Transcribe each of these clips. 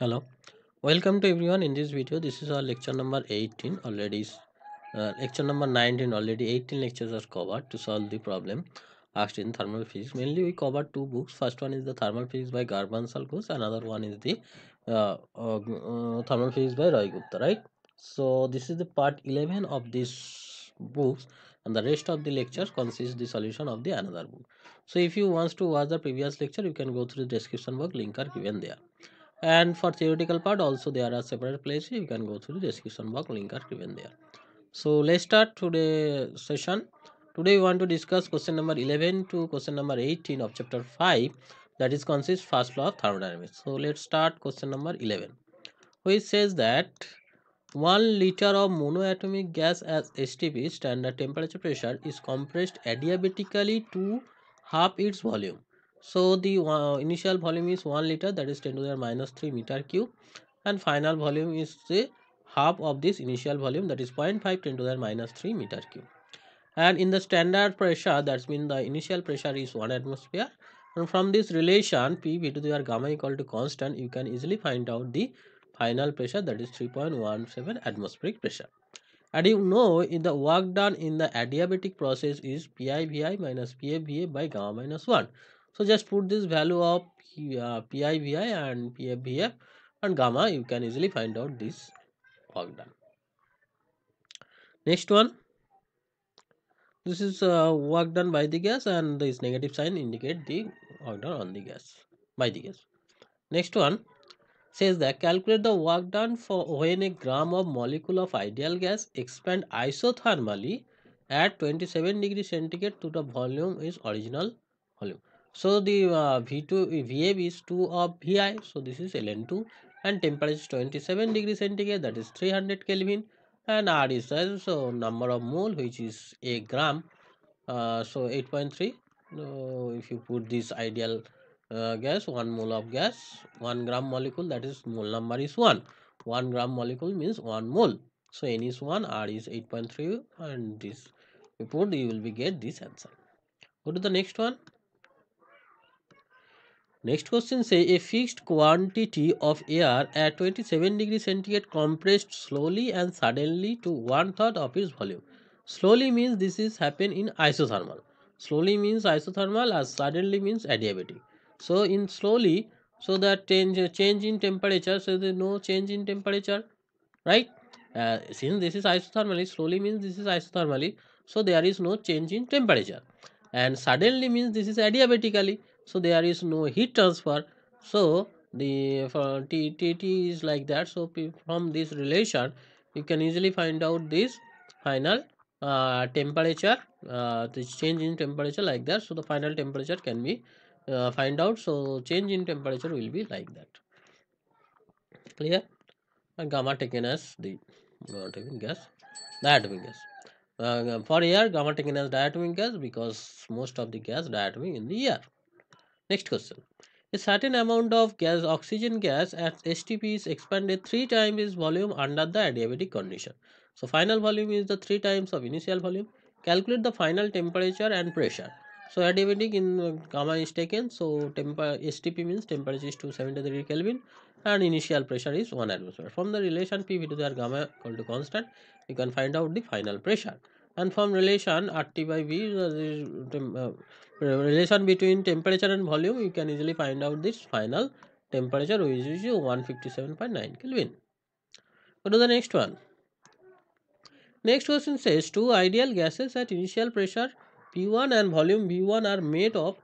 hello welcome to everyone in this video this is our lecture number 18 already uh, lecture number 19 already 18 lectures are covered to solve the problem asked in thermal physics mainly we covered two books first one is the thermal physics by garban salkus another one is the uh, uh, uh, thermal physics by roy gupta right so this is the part 11 of this books and the rest of the lectures consists the solution of the another book so if you wants to watch the previous lecture you can go through the description box link are given there and for theoretical part also there are separate places you can go through the description box link are given there so let's start today session today we want to discuss question number 11 to question number 18 of chapter 5 that is consists first law of thermodynamics so let's start question number 11 which says that 1 liter of monoatomic gas as STP standard temperature pressure is compressed adiabatically to half its volume so the uh, initial volume is 1 liter that is 10 to the minus 3 meter cube and final volume is the half of this initial volume that is 0.5 10 to the minus 3 meter cube and in the standard pressure that means the initial pressure is 1 atmosphere and from this relation p v to the gamma equal to constant you can easily find out the final pressure that is 3.17 atmospheric pressure and you know in the work done in the adiabatic process is pivi minus pfva by gamma minus 1 so just put this value of uh, pi vi and pf and gamma you can easily find out this work done next one this is uh, work done by the gas and this negative sign indicate the work done on the gas by the gas next one says that calculate the work done for when a gram of molecule of ideal gas expand isothermally at 27 degree centigrade to the volume is original volume so the uh, v2 vab is 2 of vi so this is ln2 and temperature is 27 degree centigrade that is 300 kelvin and r is also number of mole which is a gram uh, so 8.3 so if you put this ideal uh, gas 1 mole of gas 1 gram molecule that is mole number is 1 1 gram molecule means 1 mole so n is 1 r is 8.3 and this you put you will be get this answer go to the next one Next question says a fixed quantity of air at 27 degree centigrade compressed slowly and suddenly to one third of its volume. Slowly means this is happen in isothermal. Slowly means isothermal as suddenly means adiabatic. So in slowly, so that change, change in temperature, so there is no change in temperature, right? Uh, since this is isothermally, slowly means this is isothermally, so there is no change in temperature. And suddenly means this is adiabatically so there is no heat transfer so the T, T, T is like that so from this relation you can easily find out this final uh, temperature uh, the change in temperature like that so the final temperature can be uh, find out so change in temperature will be like that clear and gamma taken as the diatomic gas diatomic gas uh, for air gamma taken as diatomic gas because most of the gas diatomic in the air Next question. A certain amount of gas, oxygen gas at STP is expanded 3 times its volume under the adiabatic condition. So final volume is the 3 times of initial volume. Calculate the final temperature and pressure. So adiabatic in gamma is taken. So temper, STP means temperature is 270 degree Kelvin and initial pressure is 1 atmosphere. From the relation P V to the gamma equal to constant, you can find out the final pressure and from relation RT by V uh, uh relation between temperature and volume you can easily find out this final temperature which is 157.9 Kelvin. Go to the next one. Next question says two ideal gases at initial pressure P1 and volume V1 are made of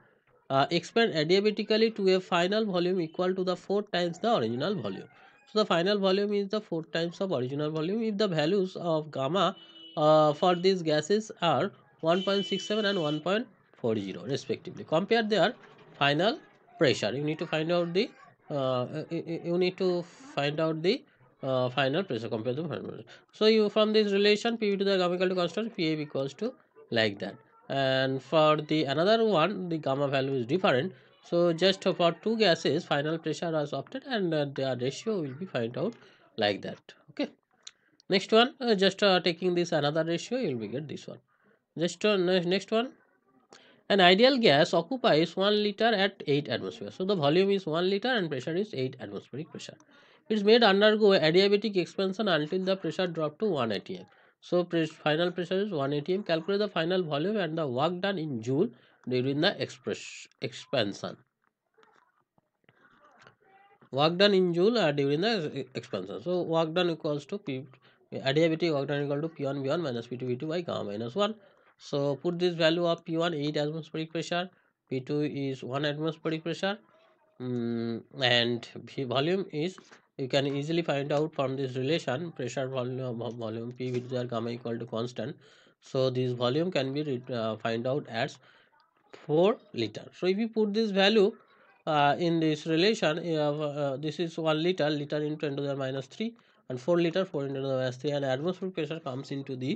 uh, expand adiabatically to a final volume equal to the 4 times the original volume. So the final volume is the 4 times of original volume if the values of gamma uh, for these gases are 1.67 and 1.40 respectively. Compare their final pressure. You need to find out the uh, you need to find out the uh, final pressure compared to final pressure. So you from this relation PV to the gamma equal to constant PAB equals to like that. And for the another one the gamma value is different. So just for two gases final pressure is obtained and uh, their ratio will be find out like that next one uh, just uh, taking this another ratio you will get this one just uh, next one an ideal gas occupies 1 liter at 8 atmosphere so the volume is 1 liter and pressure is 8 atmospheric pressure it's made undergo adiabatic expansion until the pressure drop to 1 atm so pres final pressure is 1 atm calculate the final volume and the work done in joule during the express expansion work done in joule uh, during the uh, expansion so work done equals to p adiabatic octant equal to p1 v1 minus p2 v2 by gamma minus 1 so put this value of p1 8 atmospheric pressure p2 is 1 atmospheric pressure um, and v volume is you can easily find out from this relation pressure volume volume p with their gamma equal to constant so this volume can be uh, find out as 4 liter so if you put this value uh, in this relation uh, uh this is 1 liter liter into 10 to the minus 3 and 4 liter 4 internal capacity and atmospheric pressure comes into the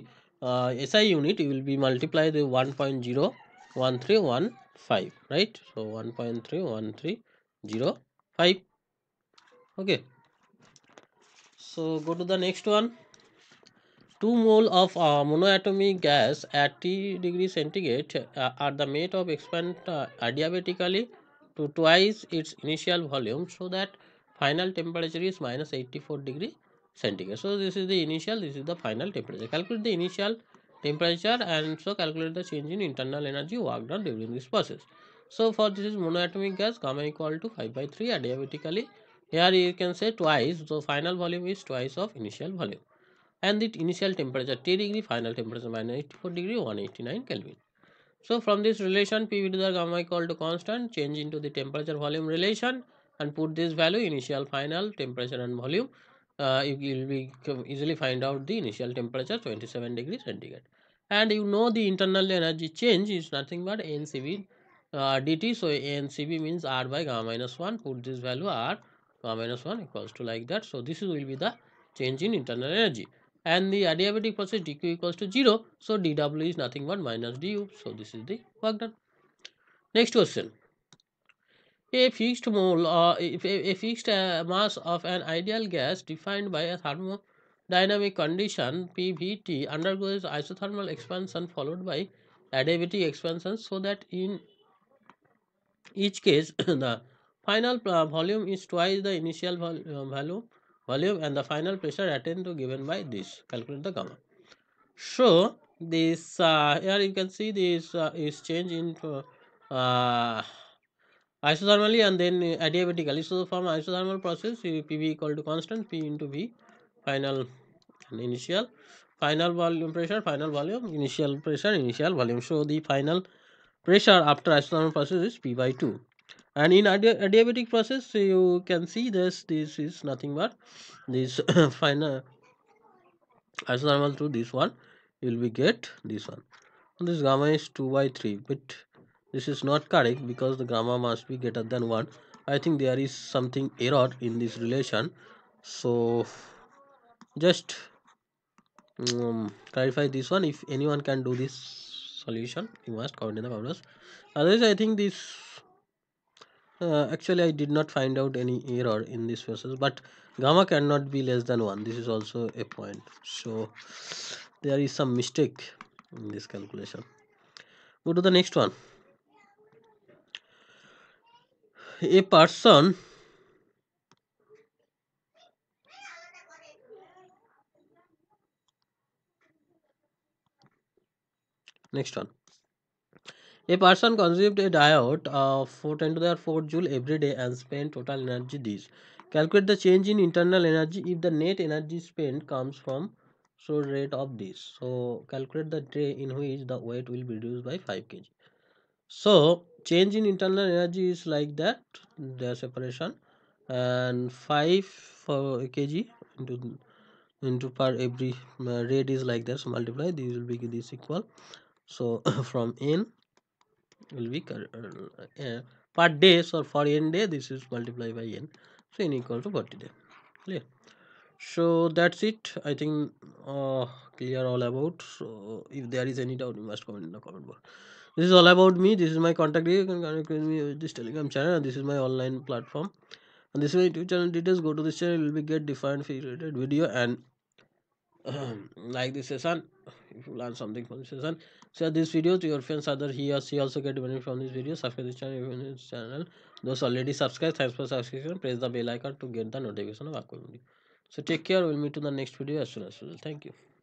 uh, SI unit you will be multiply the 1.01315 right so 1.31305 okay so go to the next one 2 mole of uh, monoatomic gas at T degree centigrade uh, are the mate of expand uh, adiabatically to twice its initial volume so that final temperature is minus 84 degree centigrade so this is the initial this is the final temperature calculate the initial temperature and so calculate the change in internal energy worked out during this process so for this is monoatomic gas gamma equal to 5 by 3 adiabatically here you can say twice so final volume is twice of initial volume and the initial temperature T degree final temperature minus 84 degree 189 kelvin so from this relation PV to the gamma equal to constant change into the temperature volume relation and put this value initial final temperature and volume uh, you will be easily find out the initial temperature 27 degree centigrade and you know the internal energy change is nothing but ncv uh, dt so ncv means r by gamma minus 1 put this value r gamma minus 1 equals to like that so this will be the change in internal energy and the adiabatic process dq equals to 0 so dw is nothing but minus du so this is the work done next question a fixed mole a fixed mass of an ideal gas defined by a thermodynamic condition PVT undergoes isothermal expansion followed by adiabatic expansion so that in each case the final uh, volume is twice the initial volume uh, volume and the final pressure attained to given by this calculate the gamma so this uh, here you can see this uh, is change in uh, isothermally and then uh, adiabatically so from isothermal process pv equal to constant p into v final and initial final volume pressure final volume initial pressure initial volume so the final pressure after isothermal process is p by 2 and in adi adiabatic process you can see this this is nothing but this final isothermal to this one you will be get this one and this gamma is 2 by 3 but this is not correct because the gamma must be greater than 1 I think there is something error in this relation so just um, clarify this one if anyone can do this solution you must comment in the comments otherwise I think this uh, actually I did not find out any error in this process but gamma cannot be less than 1 this is also a point so there is some mistake in this calculation go to the next one a person next one a person consumed a diet of uh, 4 10 to the 4 joule every day and spent total energy this calculate the change in internal energy if the net energy spent comes from so rate of this so calculate the day in which the weight will be reduced by 5 kg so change in internal energy is like that the separation and 5 for kg into into per every uh, rate is like that so multiply this will be this equal so from n will be uh, uh, per day so for n day this is multiply by n so n equal to 40 day clear so that's it i think uh, clear all about so if there is any doubt you must comment in the comment box this is all about me this is my contact you can connect with me with this telegram channel and this is my online platform and this is my youtube channel details go to this channel you will be get defined related video and um, like this session if you learn something from this session share this video to your friends other he or she also get benefit from this video subscribe this channel this channel those already subscribed thanks for subscription press the bell icon to get the notification of upcoming video so take care we'll meet in the next video as soon as possible thank you